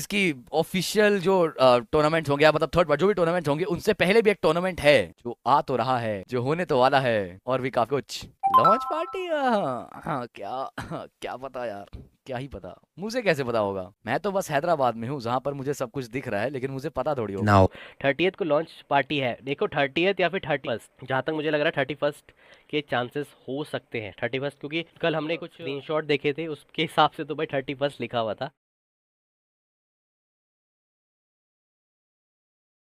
इसकी ऑफिशियल जो टूर्नामेंट होंगे या मतलब थर्ड पार्ट जो भी टूर्नामेंट होंगे उनसे पहले भी एक टूर्नामेंट है जो आ तो रहा है जो होने तो वाला है और भी काफी कुछ लॉन्च पार्टी हाँ, हाँ क्या हाँ, क्या पता यार क्या ही पता मुझे कैसे पता होगा मैं तो बस हैदराबाद में हूँ जहाँ पर मुझे सब कुछ दिख रहा है लेकिन मुझे पता थोड़ी होगा नाउ थर्टीथ को लॉन्च पार्टी है देखो थर्टीथ या फिर थर्टी फर्स्ट जहाँ तक मुझे लग रहा है थर्टी फर्स्ट के चांसेस हो सकते हैं थर्टी फर्स्ट क्योंकि कल हमने अच्छा। कुछ स्क्रीन देखे थे उसके हिसाब से तो भाई थर्टी फर्स्ट लिखा हुआ था